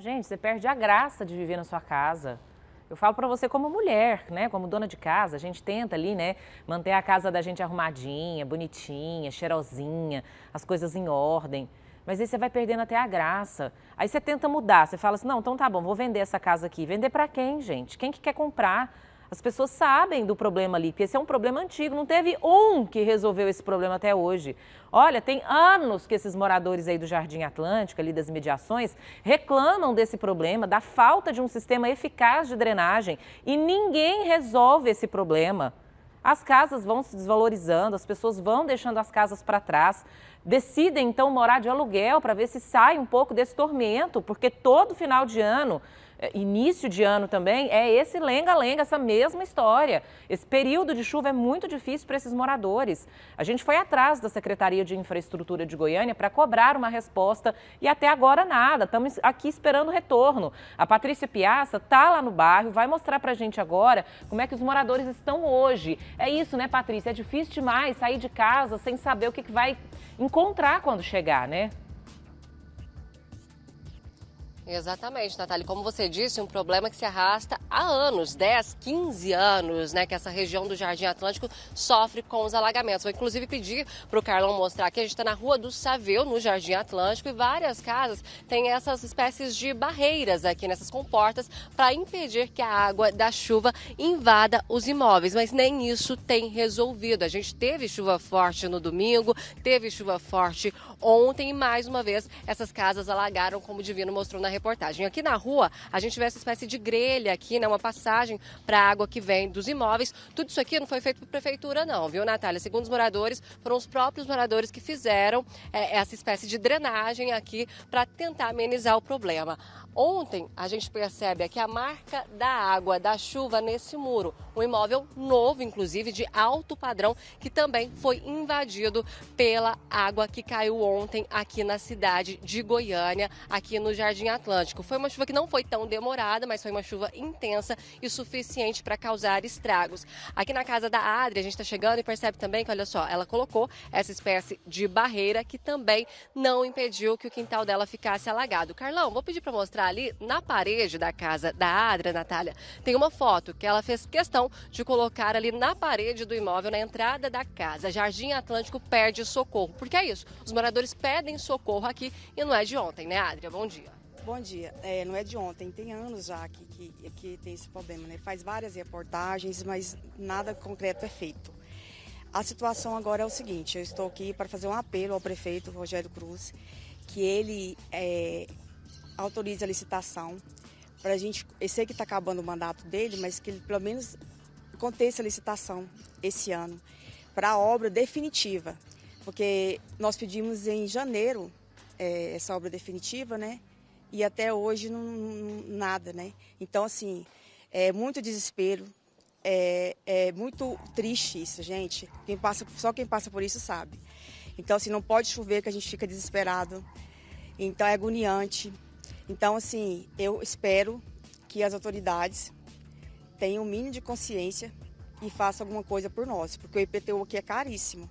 Gente, você perde a graça de viver na sua casa. Eu falo para você como mulher, né, como dona de casa, a gente tenta ali, né, manter a casa da gente arrumadinha, bonitinha, cheirosinha, as coisas em ordem. Mas aí você vai perdendo até a graça. Aí você tenta mudar, você fala assim: "Não, então tá bom, vou vender essa casa aqui". Vender para quem, gente? Quem que quer comprar? As pessoas sabem do problema ali, porque esse é um problema antigo, não teve um que resolveu esse problema até hoje. Olha, tem anos que esses moradores aí do Jardim Atlântico, ali das mediações, reclamam desse problema, da falta de um sistema eficaz de drenagem e ninguém resolve esse problema. As casas vão se desvalorizando, as pessoas vão deixando as casas para trás, decidem então morar de aluguel para ver se sai um pouco desse tormento, porque todo final de ano é, início de ano também, é esse lenga-lenga, essa mesma história. Esse período de chuva é muito difícil para esses moradores. A gente foi atrás da Secretaria de Infraestrutura de Goiânia para cobrar uma resposta e até agora nada. Estamos aqui esperando retorno. A Patrícia Piaça está lá no bairro, vai mostrar para a gente agora como é que os moradores estão hoje. É isso, né, Patrícia? É difícil demais sair de casa sem saber o que vai encontrar quando chegar, né? Exatamente, Natália. Como você disse, um problema que se arrasta há anos, 10, 15 anos, né? Que essa região do Jardim Atlântico sofre com os alagamentos. Vou inclusive pedir para o Carlão mostrar que a gente está na Rua do Saveu, no Jardim Atlântico, e várias casas têm essas espécies de barreiras aqui nessas né, comportas para impedir que a água da chuva invada os imóveis. Mas nem isso tem resolvido. A gente teve chuva forte no domingo, teve chuva forte ontem e mais uma vez essas casas alagaram, como o Divino mostrou na reportagem. Aqui na rua, a gente vê essa espécie de grelha aqui, né, uma passagem para a água que vem dos imóveis. Tudo isso aqui não foi feito por prefeitura, não, viu, Natália? Segundo os moradores, foram os próprios moradores que fizeram é, essa espécie de drenagem aqui para tentar amenizar o problema. Ontem, a gente percebe aqui a marca da água, da chuva nesse muro. Um imóvel novo, inclusive, de alto padrão, que também foi invadido pela água que caiu ontem aqui na cidade de Goiânia, aqui no Jardim Atlântico. Atlântico. Foi uma chuva que não foi tão demorada, mas foi uma chuva intensa e suficiente para causar estragos. Aqui na casa da Adri, a gente está chegando e percebe também que, olha só, ela colocou essa espécie de barreira que também não impediu que o quintal dela ficasse alagado. Carlão, vou pedir para mostrar ali na parede da casa da Adra, Natália, tem uma foto que ela fez questão de colocar ali na parede do imóvel, na entrada da casa. Jardim Atlântico perde socorro. Porque é isso, os moradores pedem socorro aqui e não é de ontem, né, Adria? Bom dia. Bom dia. É, não é de ontem, tem anos já que, que, que tem esse problema, né? Faz várias reportagens, mas nada concreto é feito. A situação agora é o seguinte: eu estou aqui para fazer um apelo ao prefeito Rogério Cruz, que ele é, autorize a licitação para a gente. Eu sei que está acabando o mandato dele, mas que ele pelo menos aconteça a licitação esse ano para a obra definitiva, porque nós pedimos em janeiro é, essa obra definitiva, né? e até hoje não, nada, né? Então, assim, é muito desespero, é, é muito triste isso, gente. Quem passa, só quem passa por isso sabe. Então, assim, não pode chover que a gente fica desesperado. Então, é agoniante. Então, assim, eu espero que as autoridades tenham o um mínimo de consciência e façam alguma coisa por nós, porque o IPTU aqui é caríssimo.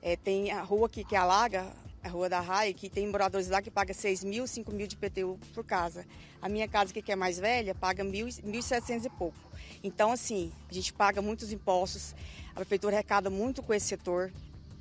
É, tem a rua aqui que é alaga, a é Rua da Rai, que tem moradores lá que pagam 6 mil, 5 mil de PTU por casa. A minha casa, que é mais velha, paga 1.700 e pouco. Então, assim, a gente paga muitos impostos, a prefeitura arrecada muito com esse setor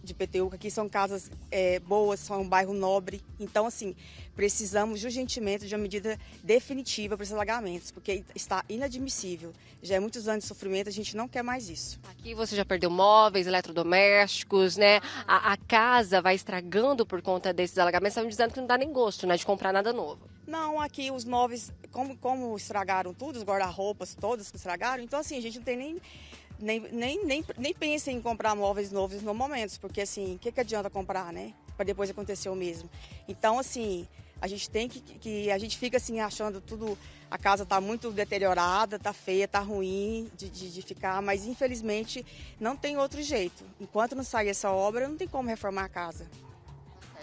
de Peteuca, que são casas é, boas, são um bairro nobre. Então, assim, precisamos urgentemente de uma medida definitiva para esses alagamentos, porque está inadmissível. Já é muitos anos de sofrimento, a gente não quer mais isso. Aqui você já perdeu móveis, eletrodomésticos, né? A, a casa vai estragando por conta desses alagamentos. Tá Estão dizendo que não dá nem gosto, né, de comprar nada novo. Não, aqui os móveis, como, como estragaram tudo, os guarda-roupas todos estragaram, então assim, a gente não tem nem nem, nem, nem, nem pensem em comprar móveis novos no momento, porque assim, o que, que adianta comprar, né? Para depois acontecer o mesmo. Então, assim, a gente tem que, que. A gente fica assim, achando tudo. A casa está muito deteriorada, está feia, está ruim de, de, de, ficar, mas infelizmente não tem outro jeito. Enquanto não sair essa obra, não tem como reformar a casa.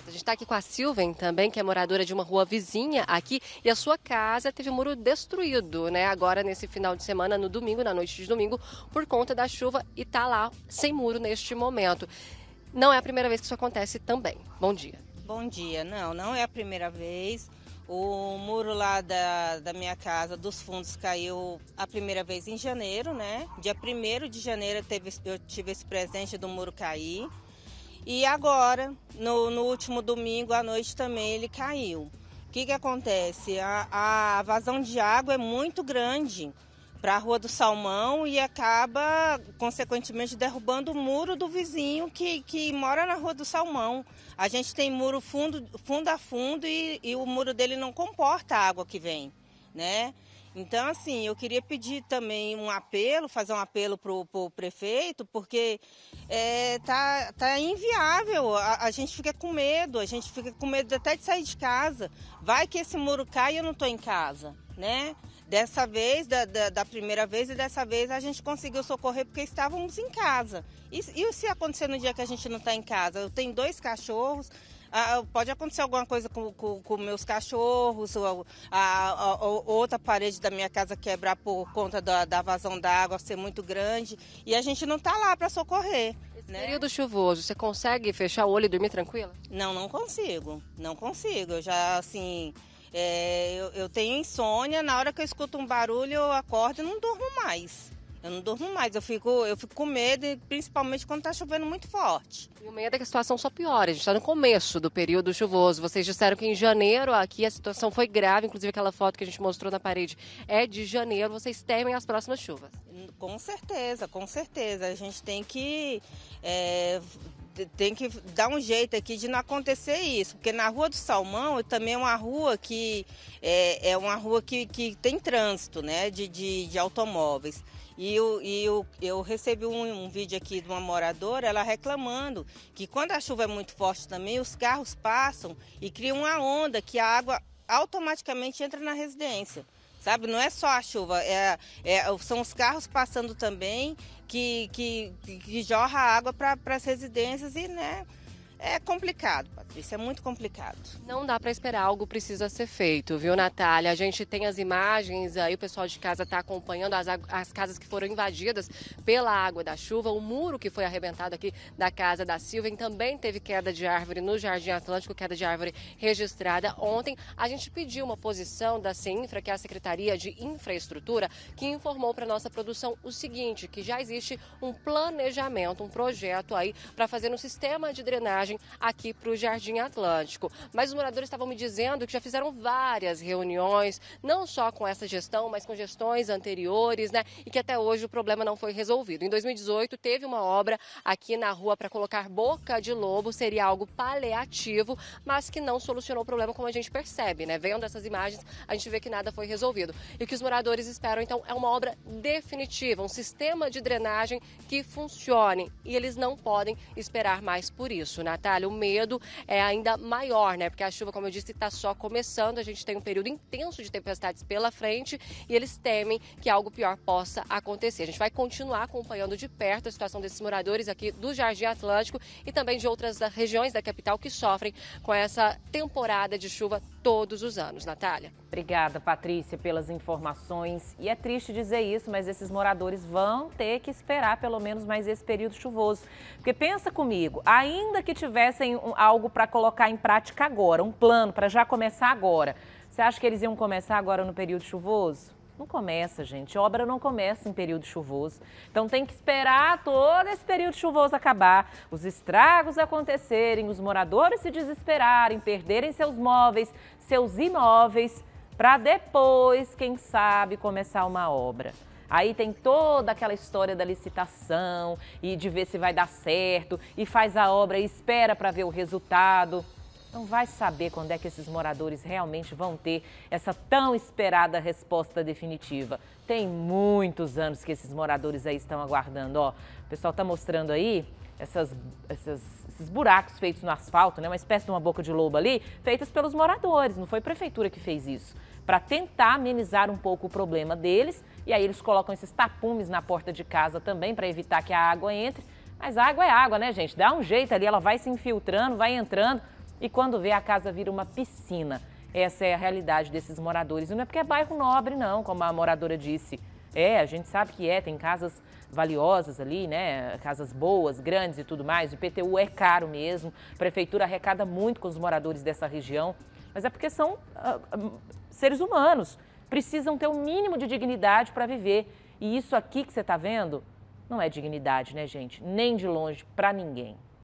A gente está aqui com a Silven também, que é moradora de uma rua vizinha aqui, e a sua casa teve muro destruído, né? Agora nesse final de semana, no domingo, na noite de domingo, por conta da chuva e tá lá sem muro neste momento. Não é a primeira vez que isso acontece também. Bom dia. Bom dia. Não, não é a primeira vez. O muro lá da, da minha casa, dos fundos, caiu a primeira vez em janeiro, né? Dia 1 de janeiro eu, teve, eu tive esse presente do muro cair. E agora, no, no último domingo à noite também ele caiu. O que, que acontece? A, a vazão de água é muito grande para a Rua do Salmão e acaba, consequentemente, derrubando o muro do vizinho que, que mora na Rua do Salmão. A gente tem muro fundo, fundo a fundo e, e o muro dele não comporta a água que vem, né? Então, assim, eu queria pedir também um apelo, fazer um apelo para o prefeito, porque é, tá, tá inviável, a, a, gente fica com medo, a gente fica com medo até de sair de casa. Vai que esse muro cai e eu não estou em casa, né? Dessa vez, da, da, da, primeira vez e dessa vez a gente conseguiu socorrer porque estávamos em casa. E, e se acontecer no dia que a gente não está em casa? Eu tenho dois cachorros, ah, ah, pode acontecer alguma coisa com, com, com meus cachorros, ou a, a, a, outra parede da minha casa quebrar por conta da, da vazão da água ser muito grande. E a gente não está lá para socorrer. Né? Período chuvoso, você consegue fechar o olho e dormir tranquila? Não, não consigo. Não consigo. Eu já, assim. É, eu, eu tenho insônia, na hora que eu escuto um barulho, eu acordo e não durmo mais. Eu não durmo mais, eu fico, eu fico com medo, principalmente quando está chovendo muito forte. O medo é que a situação só piora, a gente está no começo do período chuvoso. Vocês disseram que em janeiro aqui a situação foi grave, inclusive aquela foto que a gente mostrou na parede é de janeiro. Vocês temem as próximas chuvas? Com certeza, com certeza. A gente tem que. É tem que dar um jeito aqui de não acontecer isso, porque na Rua do Salmão também é uma rua que é, é uma rua que, que tem trânsito, né, de, de, de automóveis. E, eu, e eu, eu recebi um, um vídeo aqui de uma moradora, ela reclamando que quando a chuva é muito forte também, os carros passam e criam uma onda que a água automaticamente entra na residência sabe? Não é só a chuva, é, é, são os carros passando também que, que, que jorra água para as residências e, né? É complicado, Patrícia, é muito complicado. Não dá para esperar, algo precisa ser feito, viu, Natália? A gente tem as imagens, aí o pessoal de casa está acompanhando as, as casas que foram invadidas pela água da chuva, o muro que foi arrebentado aqui da casa da Silva, também teve queda de árvore no Jardim Atlântico, queda de árvore registrada ontem. A gente pediu uma posição da CINFRA, que é a Secretaria de Infraestrutura, que informou para nossa produção o seguinte, que já existe um planejamento, um projeto aí para fazer um sistema de drenagem aqui para o Jardim Atlântico. Mas os moradores estavam me dizendo que já fizeram várias reuniões, não só com essa gestão, mas com gestões anteriores, né? E que até hoje o problema não foi resolvido. Em 2018 teve uma obra aqui na rua para colocar boca de lobo, seria algo paliativo, mas que não solucionou o problema como a gente percebe, né? Vendo essas imagens, a gente vê que nada foi resolvido. E o que os moradores esperam então é uma obra definitiva, um sistema de drenagem que funcione, e eles não podem esperar mais por isso, né? Natália, o medo é ainda maior, né? Porque a chuva, como eu disse, está só começando. A gente tem um período intenso de tempestades pela frente e eles temem que algo pior possa acontecer. A gente vai continuar acompanhando de perto a situação desses moradores aqui do Jardim Atlântico e também de outras regiões da capital que sofrem com essa temporada de chuva todos os anos. Natália. Obrigada, Patrícia, pelas informações. E é triste dizer isso, mas esses moradores vão ter que esperar pelo menos mais esse período chuvoso. Porque pensa comigo, ainda que tivessem um, algo para colocar em prática agora, um plano para já começar agora, você acha que eles iam começar agora no período chuvoso? Não começa, gente. Obra não começa em período chuvoso. Então tem que esperar todo esse período chuvoso acabar, os estragos acontecerem, os moradores se desesperarem, perderem seus móveis, seus imóveis para depois, quem sabe, começar uma obra. Aí tem toda aquela história da licitação e de ver se vai dar certo, e faz a obra e espera para ver o resultado. Não vai saber quando é que esses moradores realmente vão ter essa tão esperada resposta definitiva. Tem muitos anos que esses moradores aí estão aguardando. Ó, o pessoal está mostrando aí essas, essas, esses buracos feitos no asfalto, né? uma espécie de uma boca de lobo ali, feitas pelos moradores. Não foi a prefeitura que fez isso para tentar amenizar um pouco o problema deles. E aí eles colocam esses tapumes na porta de casa também para evitar que a água entre. Mas água é água, né, gente? Dá um jeito ali, ela vai se infiltrando, vai entrando e quando vê a casa vira uma piscina. Essa é a realidade desses moradores. E não é porque é bairro nobre, não, como a moradora disse. É, a gente sabe que é, tem casas valiosas ali, né? Casas boas, grandes e tudo mais. O IPTU é caro mesmo. A prefeitura arrecada muito com os moradores dessa região mas é porque são uh, seres humanos, precisam ter o um mínimo de dignidade para viver. E isso aqui que você está vendo não é dignidade, né, gente? Nem de longe para ninguém.